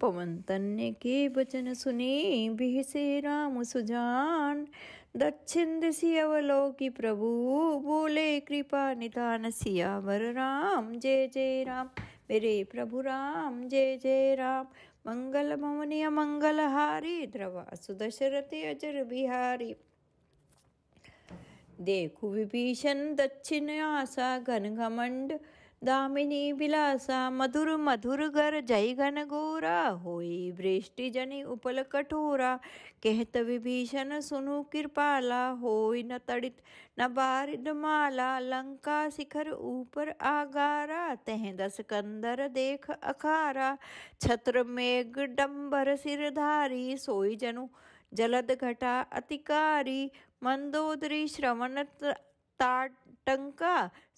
पवन तन्य के वचन सुने बिहसे राम सुजान दक्षिण दिशि अवलोकी प्रभु बोले कृपा निधान सियावर राम जय जय राम मेरे प्रभु राम जय जय राम मंगल भवनीय मंगल हारी द्रवा सुदशरथ अजर बिहारी देखु विभीषण दक्षिण आशा घन घमंड दामिनी बिलासा मधुर मधुर गर जय घन गोरा होई वृष्टि जनि उपल कठोरा कहत विभीषण सुनु कृपाला होई न तड़ित न बारिद माला लंका शिखर ऊपर आगारा तह दस कंदर देख अखारा छत्र मेघ डम्बर सिरधारी सोई जनु जलद घटा अतिकारी मंदोदरी श्रवण ताट आटंक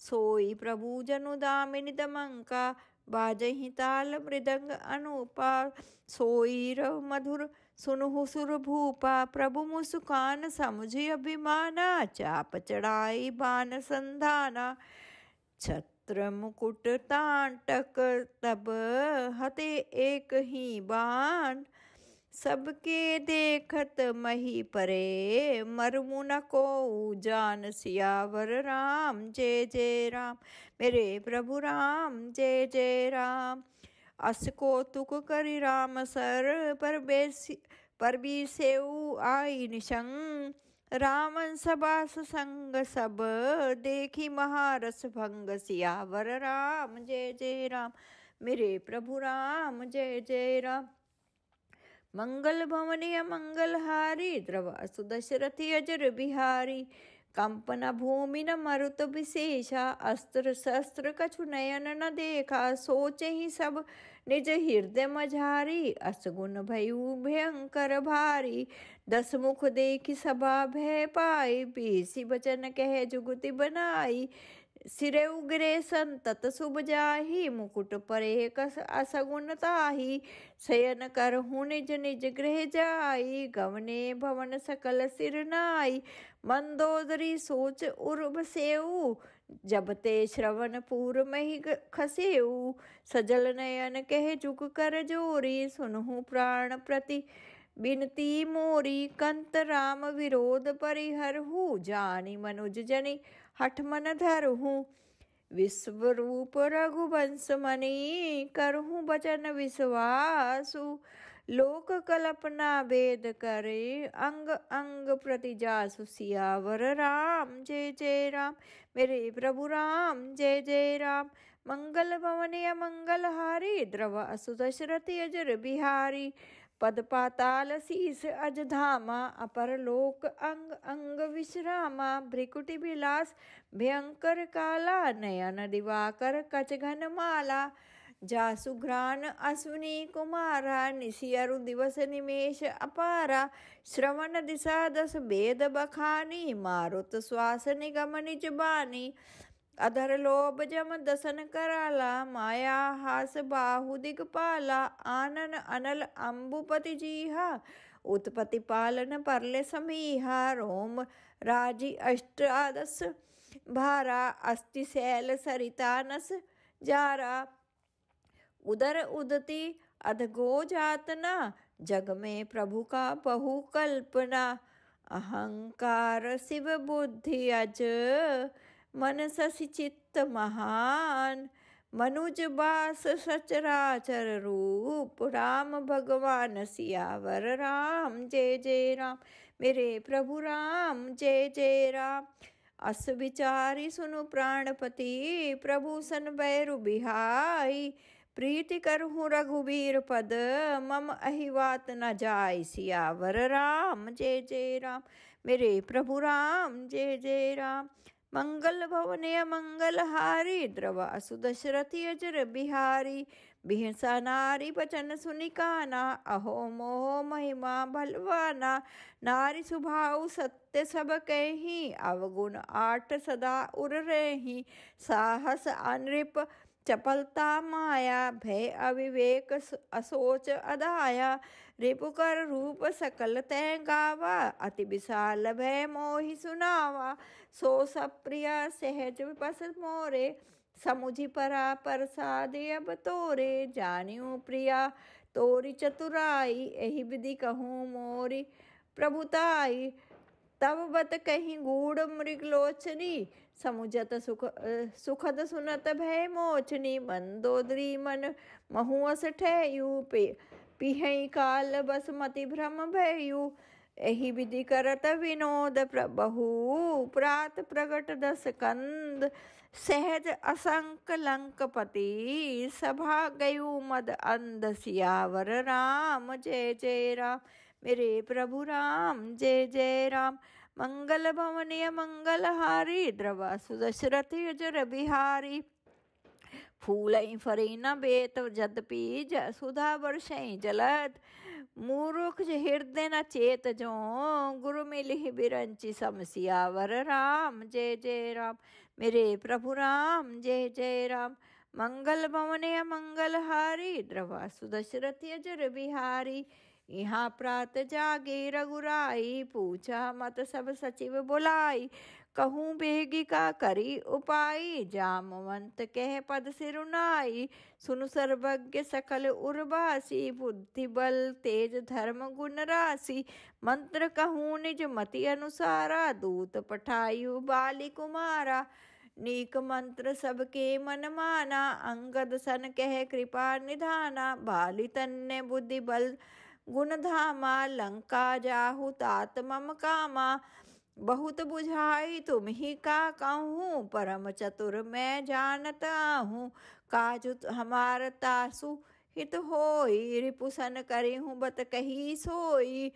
सोई प्रभु जनु दामिनी दमंका बाजहि ताल मृदंग अनुपा सोई रव मधुर सुनहु सुर भूपा प्रभु मुसुकान समझि अभिमाना चाप चढ़ाई बान संधाना छत्र मुकुट तांटक तब हते एक ही बाण सबके देखत मही परे मरमुन को जान सियावर राम जय जय राम मेरे प्रभु राम जय जय राम अस को तुक करी राम सर पर बेसी पर भी सेऊ आई निशंग रामन सबास संग सब देखी महारस भंग सियावर राम जय जय राम मेरे प्रभु राम जय जय राम मंगल भवनीय मंगलहारी द्रवासु दशरथि अजर बिहारी कंपन भूमि न मरुत विशेषा अस्त्र शस्त्र कछु नयन न देखा सोच ही सब निज हृदय मझारी असगुन भयु भयंकर भारी दस मुख देखी सभा भय पाई पीसी बचन कह जुगुति बनाई सिरे उगरे संतत जाही मुकुट पर एक असगुणताही कर करहु निज निज गृह जाई गवने भवन सकल सिर नाई मंदोदरी सोच उर्भ सेऊ जब ते श्रवण पूर मही खसेऊ सजल नयन कह जुग कर जोरी सुनहु प्राण प्रति बिनती मोरी कंत राम विरोध परिहर परिहरहु जानी मनुज जनी हठ हठमन धरहूँ विश्वरूप रघुवंश मनी करहूँ बचन विश्वासु लोक कल्पना वेद करे अंग अंग प्रति जासु सियावर राम जय जय राम मेरे प्रभु राम जय जय राम मंगल भवन मंगल हारी द्रव असु दशरथि अजर बिहारी पद पाताल शीस अजधामा लोक अंग अंग विश्रामा भ्रिकुटि विलास भयंकर काला नयन दिवाकर कच घन माला जासुघ्रान अश्विनी कुमारा निशियरु दिवस निमेश अपारा श्रवण दिशा दस भेद बखानी मारुत श्वास निगम निज बानी अधर लोभ जम दसन कराला माया हास अधरलोभजमदसनकराला मायाहासबाहुदिगपाला आनन अनल अम्बुपतिजीहा उत्पत्तिपालनपर्लसमीहा रोम राजी अष्टादस भारा अस्तिशैलसरितानस जारा उदर उदति अधगो जातना जग में प्रभु का बहु कल्पना अहंकार शिव बुद्धि अज मनससि महान मनुज बास सचराचर रूप राम भगवान सियावर राम जय जय राम मेरे प्रभु राम जय जय राम अस विचारी सुनु प्राणपति प्रभु सन बैरु बिहाई प्रीति करहु रघुबीर पद मम अहिवात न जाय सियावर राम जय जय राम मेरे प्रभु राम जय जय राम मंगल भवनय मंगलहारी द्रव असु दशरथि अजर बिहारी बिहसा नारी बचन सुनिकाना अहो मोहो महिमा भलवाना नारी सुभाऊ सत्य सब कही अवगुण आठ सदा उर रही साहस अनृप चपलता माया भय अविवेक असोच अदाया रिपुकर रूप सकल तय गावा अति विशाल भय मोहि सुनावा सो सप्रिय सहज विपस मोरे समुझि परा प्रसाद अब तोरे जानियो प्रिया तोरी चतुराई एहि विधि कहूँ मोरी प्रभुताई तब बत कहीं गूढ़ मृगलोचनी समुझत सुख सुखद सुनत भय मोचनी मंदोदरी मन महुअस ठहयू पे पिहई काल बस मति भ्रम भयू एहि विधि करत विनोद प्रबहु प्रात प्रगट दस कंद सहज असंक लंक पति सभा गयु मद अंध सियावर राम जय जय राम मेरे प्रभु राम जय जय राम मंगल मङ्गलभवनीय मङ्गलहारी फूल फरी फरीना बेत जद पीज सुधा वर्ष जलद मूर्ख हृदय न चेत जो गुरु मिलि बिरंचि समसियावर राम जय जय राम मेरे प्रभु राम जय जय राम मंगल भवन मंगल हारी द्रवा सुदशरथ यज बिहारी यहाँ प्रात जागे रघुराई पूछा मत सब सचिव बुलाई कहूँ बेगी का करी उपाय जामवंत कह पद सिरुनाई सुन सर्वज्ञ सकल उर्वासी बुद्धि बल तेज धर्म गुण राशि मंत्र कहूँ निज मति अनुसारा दूत पठायु बाली कुमारा नीक मंत्र सबके मन माना अंगद सन कह कृपा निधाना बाली तन्ने बुद्धि बल गुणधामा लंका तात मम कामा बहुत बुझाई तुम ही का कहूँ परम चतुर मैं जानता हूँ काजु हमार तासु हित होई रिपुसन करी हूँ बत कही सोई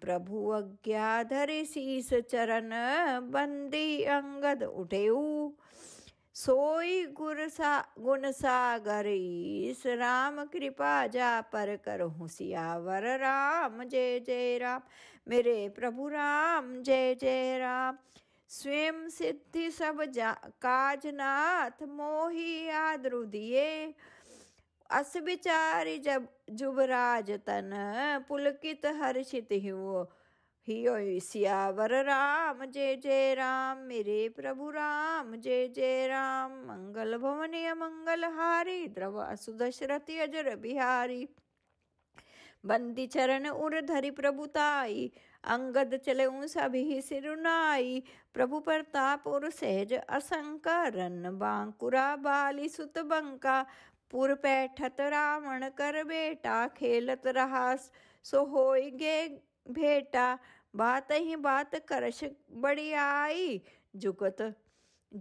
प्रभु अज्ञाधर शीस चरण बंदी अंगद उठेऊ सोई गुर सा गुण सागर ईस राम कृपा जा पर करहु सियावर राम जय जय राम मेरे प्रभु राम जय जय राम स्वयं सिद्धि सब जा काजनाथ मोही आद्रु दिए अस बिचारी जब जुबराज तन पुलकित हर्षित हुओ हियो सियावर राम जय जय राम मेरे प्रभु राम जय जय राम मंगल भवनीय मंगल हारी द्रवासु दशरथि अजर बिहारी बंदी चरण उर धरि प्रभुताई अंगद चले सभी सिरुनाई प्रभु प्रताप उर सहज असंका बांकुरा बाली सुत बंका पुर पैठत रावण कर बेटा खेलत रहा सो गे भेटा बात ही बात करश बड़ी आई जुगत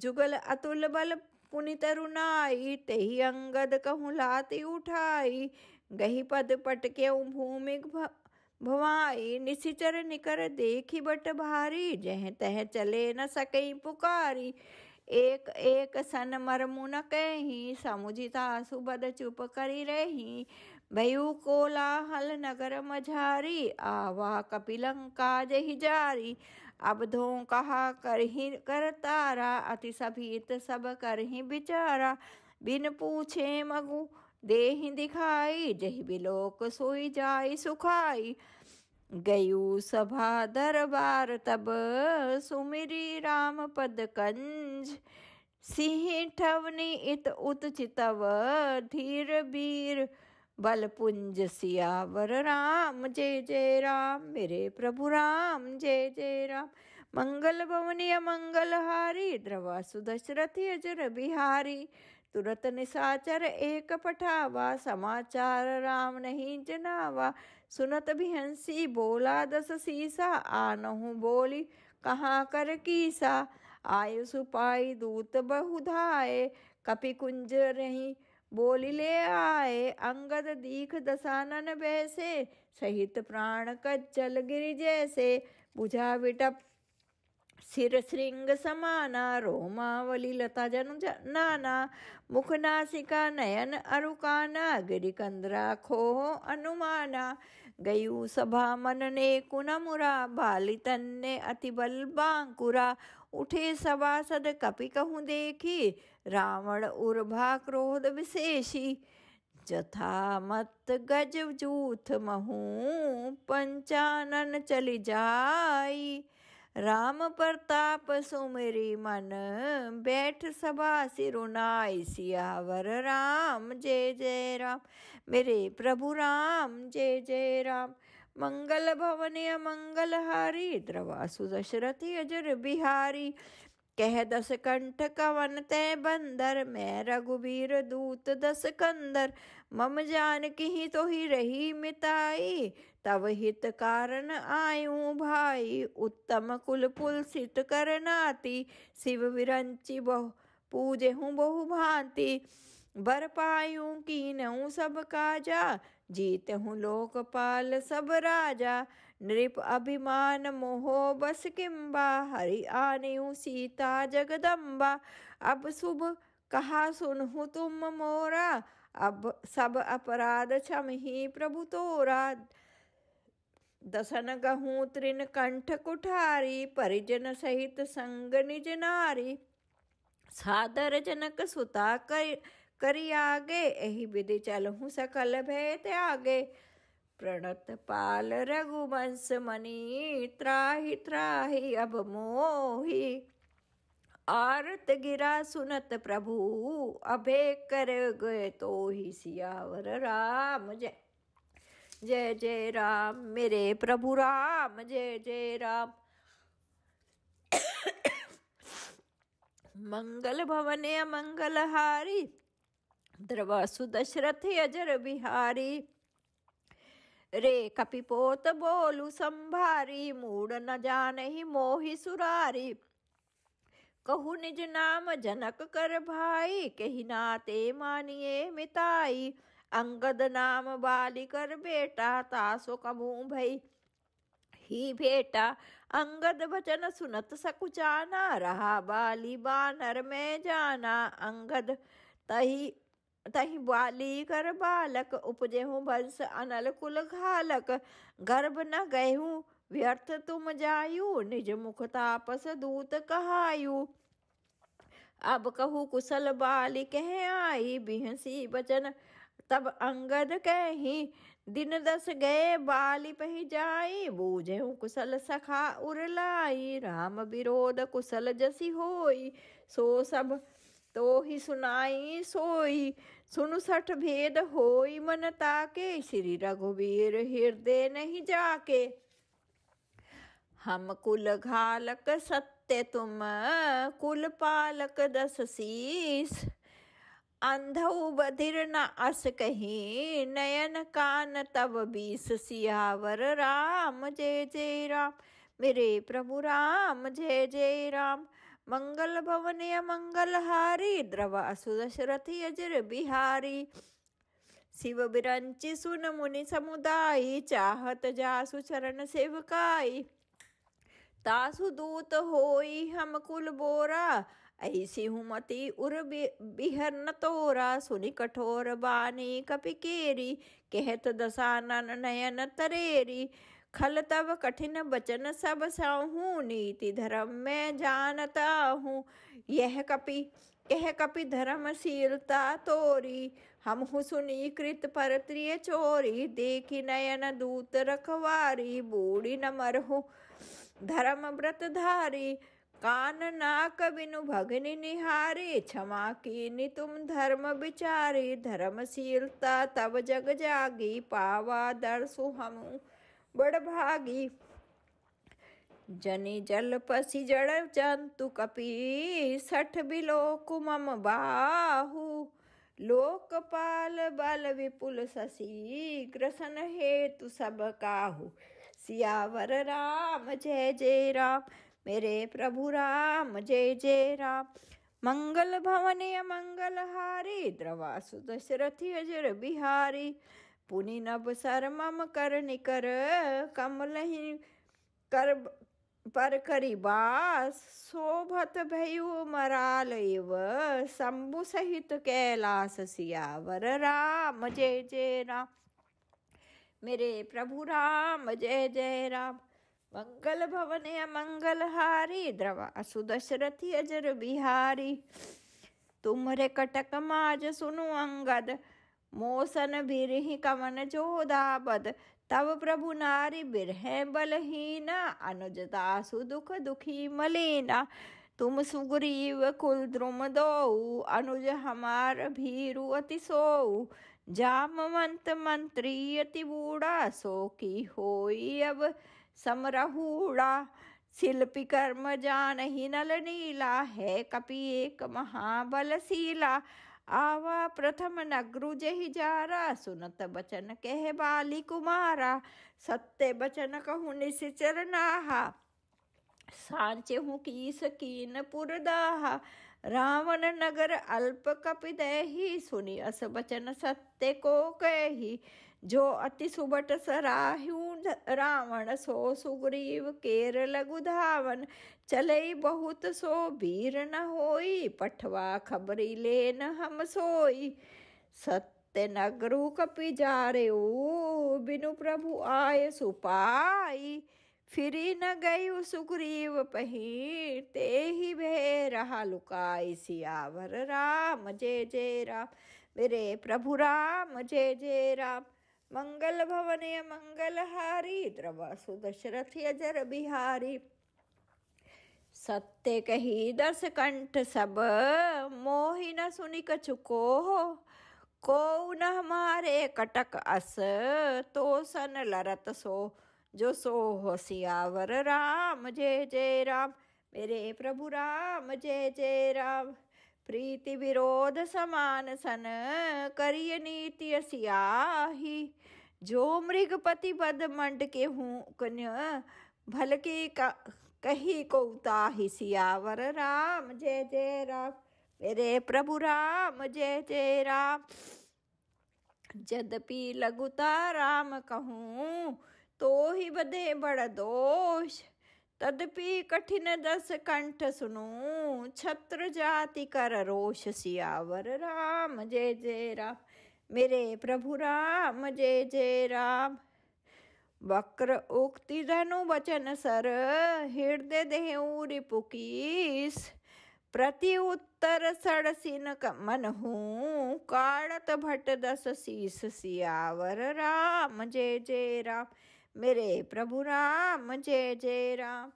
जुगल अतुल बल पुनित रुनाई तेही अंगद कहूँ लाती उठाई गही पद पट के भूमिक भवाई निशिचर निकर देखी बट भारी जह तह चले न सकई पुकारी एक एक सन मरमु न कही समुझिता सुबद चुप करी रही कोलाहल नगर मझारी आवा कपिलं काज अब धो कहा कर ही कर तारा अति सभीत सब कर ही बिचारा बिन पूछे मगु ही दिखाई जही बिलोक सोई जाई सुखाई गयु सभा दरबार तब सुमिरी राम पद कंज सिंह ठवनी इत उत चितव धीर बीर बलपुंज सियावर राम जय जय राम मेरे प्रभु राम जय जय राम मंगल भवनीय हारी द्रवा सुदशरथ अजर बिहारी तुरत निसाचर एक पठावा समाचार राम नहीं जनावा सुनत भी हंसी बोला दस सीसा आनहु बोली कहाँ कर कीसा आयु सुपाई दूत बहुधाए कपि कुंज रही बोली ले आए अंगद दीख दसानन बैसे सहित प्राण कच्चल गिर जैसे बुझा विटप सिर श्रृंग समाना रोमावली लता जन नाना मुख नासिका नयन अरुकाना गिरिकंदरा खो अनुमाना गयु सभा मन ने कुनमुरा बालितन ने अति बल बांकुरा उठे सभा सद कपि कहूँ देखी रावण उर्भा क्रोध विशेषी जथा मत गज जूथ महू पंचानन चली जाई राम प्रताप सुमरी मन बैठ सभा सिरुनाई सियावर राम जय जय राम मेरे प्रभु राम जय जय राम मंगल भवन अमंगल हारी द्रवासु दशरथी अजर बिहारी कह दस कंठ कवन तय बंदर मैं रघुबीर दूत दस कंदर मम जान की तो ही रही मिताई तब हित कारण आयू भाई उत्तम कुल सित कर नाती शिव विरंचि बहु पूजे हूँ बहु भांति बर पायू की नऊ सब काजा जीत हूँ लोकपाल सब राजा नृप अभिमान मोहो बस किम्बा हरि आनयु सीता जगदम्बा अब शुभ कहा सुनहु तुम मोरा अब सब अपराध क्षम ही प्रभु तोरा दसन गहूँ त्रिन कंठ कुठारी परिजन सहित संग निज नारी सादर जनक सुता कर करी आगे यही विधि चलहूँ सकल भय त्यागे आगे प्रणत पाल रघुवंश मणि त्राही त्राही अब मोहि आरत गिरा सुनत प्रभु अभे कर गए तो ही सियावर राम जय जय जय राम मेरे प्रभु राम जय जय राम मंगल भवन अमंगल हारी द्रवासु सुदशरथ अजर बिहारी रे कपिपोत बोलु संभारी मूड न ही मोहि सुरारी कहु निज नाम जनक कर भाई कही नाते मानिए मिताई अंगद नाम बाली कर बेटा तासो कबू भई ही बेटा अंगद भचन सुनत सकुचाना रहा बाली बानर में जाना अंगद तही तहि बाली कर बालक उपजे हूँ वंश अनल कुल घालक गर्भ न हूँ व्यर्थ तुम जायु निज मुख तापस दूत कहायु अब कहू कुशल बाली कह आई बिहसी बचन तब अंगद कही दिन दस गए बाली पही जाई बूझेहूँ कुशल सखा उर लाई राम विरोध कुशल जसी होई सो सब तो ही सुनाई सोई सुन सठ भेद होई मन ताके श्री रघुवीर हृदय नहीं जाके हम कुल घालक सत्य तुम कुल पालक दस शीस अंधौ बधिर न अस कही नयन कान तब बीस सियावर राम जय जय राम मेरे प्रभु राम जय जय राम मंगल भवनय मंगलहारी द्रव असुदशरथि अजर बिहारी शिव बिरंची सुन मुनि समुदाय चाहत जासु चरण सेवकाई तासु दूत होई हम कुल बोरा ऐसी हूँ मति उर बिहर न तोरा सुनि कठोर बानी कपिकेरी केहत दसानन नयन तरेरी खल तब कठिन बचन सब साहू नीति धर्म में जानता हूँ यह कपि यह कपि धर्मशीलता तोरी हम सुनी कृत पर त्रिय चोरी देखी नयन दूत रखवारी बूढ़ी न मरहु धर्म व्रत धारी कान नाक बिनु भगनी निहारी क्षमा की नि तुम धर्म विचारी धर्मशीलता तब जग जागी पावा दर्शु हम बड़भागी जनी जल पसी जड़ जंतु कपी सठ बिलोक मम बाहु लोकपाल बल विपुल शशि ग्रसन हेतु सब काहु सियावर राम जय जय राम मेरे प्रभु राम जय जय राम मंगल भवन मंगल हारी द्रवासु सुदशरथी अजर बिहारी पुनि नभ शर्मम कर निकर कमलहीन कर पर करिबास शोभत भयु मराल इव शंभु सहित कैलाश सियावर राम जय जय राम मेरे प्रभु राम जय जय राम मंगल भवन मंगल हारी द्रवा सुदशरथी अजर बिहारी तुम्हारे कटक माज सुनु अंगद मोसन कमन कवन जोधापद तब प्रभु नारी बिरह बलहीना अनुजतासु दुख दुखी मलिना तुम सुग्रीव कुल द्रुम दो अनुज हमार भीरु अति सोऊ जाम मंत मंत्री अति बूढ़ा सो की हो अब समरहूड़ा शिल्पी कर्म जान ही नल नीला है कपि एक महाबल सीला आवा प्रथम नगरु जही जा जारा सुनत बचन कह बाली कुमारा सत्य बचन कहू निश्चरनाहा सांचे हूँ की सकीन पुरदाहा रावण नगर अल्प कपिदही सुनि अस बचन सत्य को कही जो अति सुबट सराहू रावण सो सुग्रीव केर लघु धावन चले बहुत सो भीर न होई पठवा खबरी लेन हम सोई सत्य नगरू कपि जा रे बिनु प्रभु आय सुपाई फिरी न गई सुग्रीव पही ते ही भय रहा लुकाई सियावर राम जय जय राम मेरे प्रभु राम जय जय राम मंगल भवन मंगल हारी द्रवासु सुदशरथ अजर बिहारी सत्य कही दस कंठ सब मोहि न सुनिक चुको हो को न मारे कटक अस तो सन लरत सो जो सो सियावर राम जय जय राम मेरे प्रभु राम जय जय राम प्रीति विरोध समान सन करिय नीति सियाही जो मृगपति पद मंड के हूँ कन्य भल के कही को उताही सियावर राम जय जय राम मेरे प्रभु राम जय जय राम जदपि लघुता राम कहूँ तो ही बदे बड़ा दोष तदपि कठिन दस कंठ સુનું छत्र जाति कर रोष सियावर राम जय जय राम मेरे प्रभु राम जय जय राम वक्र उक्ति धनु वचन सर हृदय देहू पुकीस प्रति उत्तर सड़सिन मन हूँ काड़त भट दस शीस सियावर राम जय जय राम मेरे प्रभु राम जय जय राम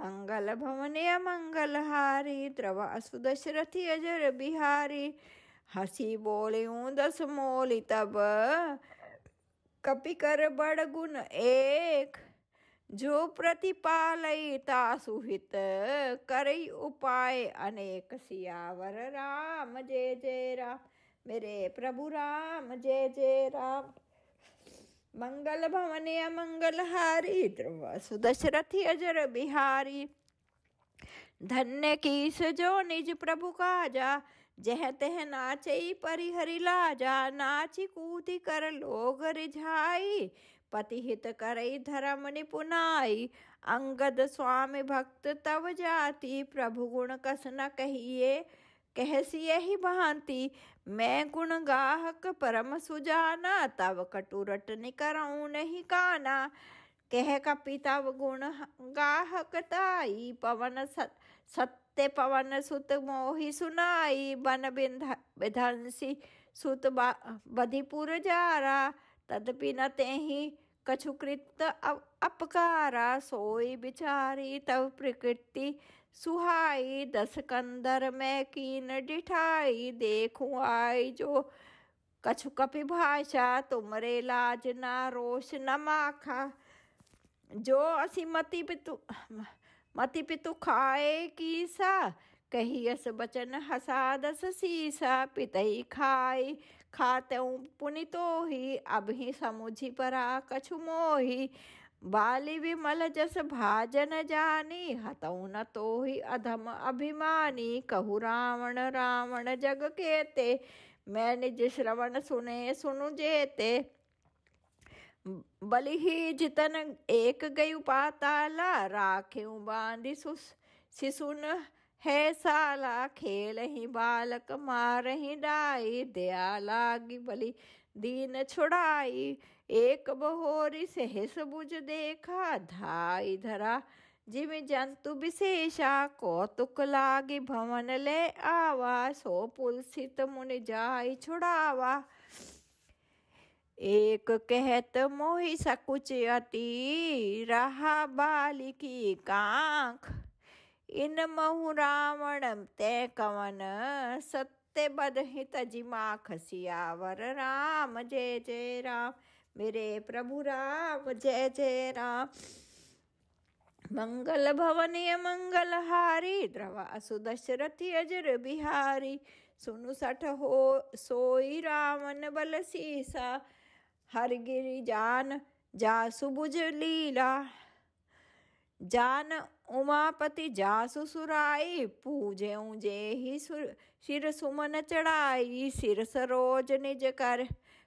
मंगल भवन अमंगल हारी द्रव असु अजर बिहारी हसी बोले दस मोली तब कपि कर बड़ गुण एक जो प्रतिपालय तासुहित करई उपाय अनेक सियावर राम जय जय राम मेरे प्रभु राम जय जय राम मंगल भवन भवनया हारी ध्रुव सुदशरथ अजर बिहारी धन्य की सजो निज प्रभु का जा जह तह नाच परिहरि ला जा नाच कूद कर लोग रिझाई पति हित करई धर्म निपुनाई अंगद स्वामी भक्त तव जाति प्रभु गुण कस न कहिए कहसी ಕೆಹಸಿಯ ಹಿ ಭಾಂತಿ ಮೇ ಗುಣಗಾಹಕ ಪರಮ ಸುಜಾನ ತವ ಕಟುರಟನಿ ಕರೌ नहीं ಕಾನ कह कपि तब गुण गाहक गाहकताई पवन सत सत्य पवन सुत मोहि सुनाई बन बिंध विधंसी सुत बधिपुर जारा तदपि न तेहि कछुकृत कृत अपकारा सोई बिचारी तव प्रकृति सुहाई दसकंदर में कीन डिठाई देखूँ आई जो कछु कपि भाषा तुमरे लाज ना रोश न माखा जो असी मति पितु मति पितु खाए सा कही अस बचन हसा सी सीसा पितई खाई खाते पुनि तो ही अभी समुझी परा कछु मोही बाली विमल जस भाजन जानी हतौ न तो ही अधम अभिमानी कहु रावण रावण जग केते मैं निज श्रवण सुने सुनु जेते बलि ही जितन एक गयु पाताला राख्यू बांधि सुस सिसुन है साला खेल ही बालक मार ही डाई दया लागी बलि दीन छुड़ाई एक बहोरी सहस बुझ देखा धाई धरा जिम जंतु विशेषा कौतुक लागे भवन ले आवा सो पुलसित मुनि जाई छुड़ावा एक कहत मोहि सकुच अति रहा बालिकी कांख इन महु रावण ते कवन सत ते बदहित जिमा खसिया वर राम जय जय राम मेरे प्रभु राम जय जय राम मंगल भवनिय मंगल हारी द्रवा सुदशरथि अजर बिहारी सुनु सठ हो सोई रावन बल सीसा हर गिरी जान जा सुबुज लीला जान उमापति जा ससुराई पूजे जे ही सिर सुमन चढ़ाई सिर सरोज निज कर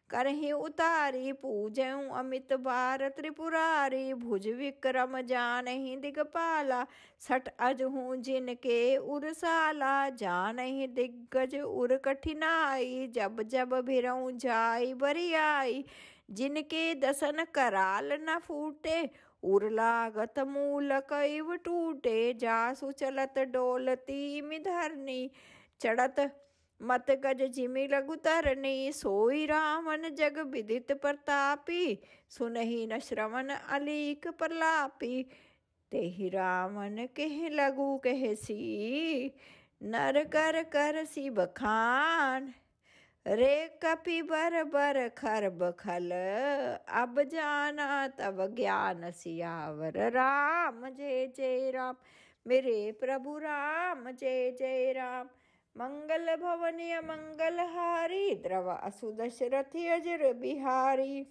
कर ही उतारी पूजऊँ अमित बार त्रिपुरारी भुज विक्रम जान ही दिगपाला सठ अज हूँ जिनके उरसाला जान ही दिग्गज उर कठिनाई जब जब भिरऊँ जाई बरियाई जिनके दसन कराल न फूटे उर्लागतमूलक इव टूटे जासु चलत डोलती मिधरनी चढ़त मत गज जिमि लघु तरनी सोई रामन जग विदित प्रतापी सुनही न श्रवण अलीक प्रलापी तेहि रामन केह लघु कहसी नर कर कर सी बखान रे कपि बर बर खर बखल अब जाना तब ज्ञान सियावर राम जय जय राम मेरे प्रभु राम जय जय राम मंगल भवन मंगल हारी द्रवा असु अजर बिहारी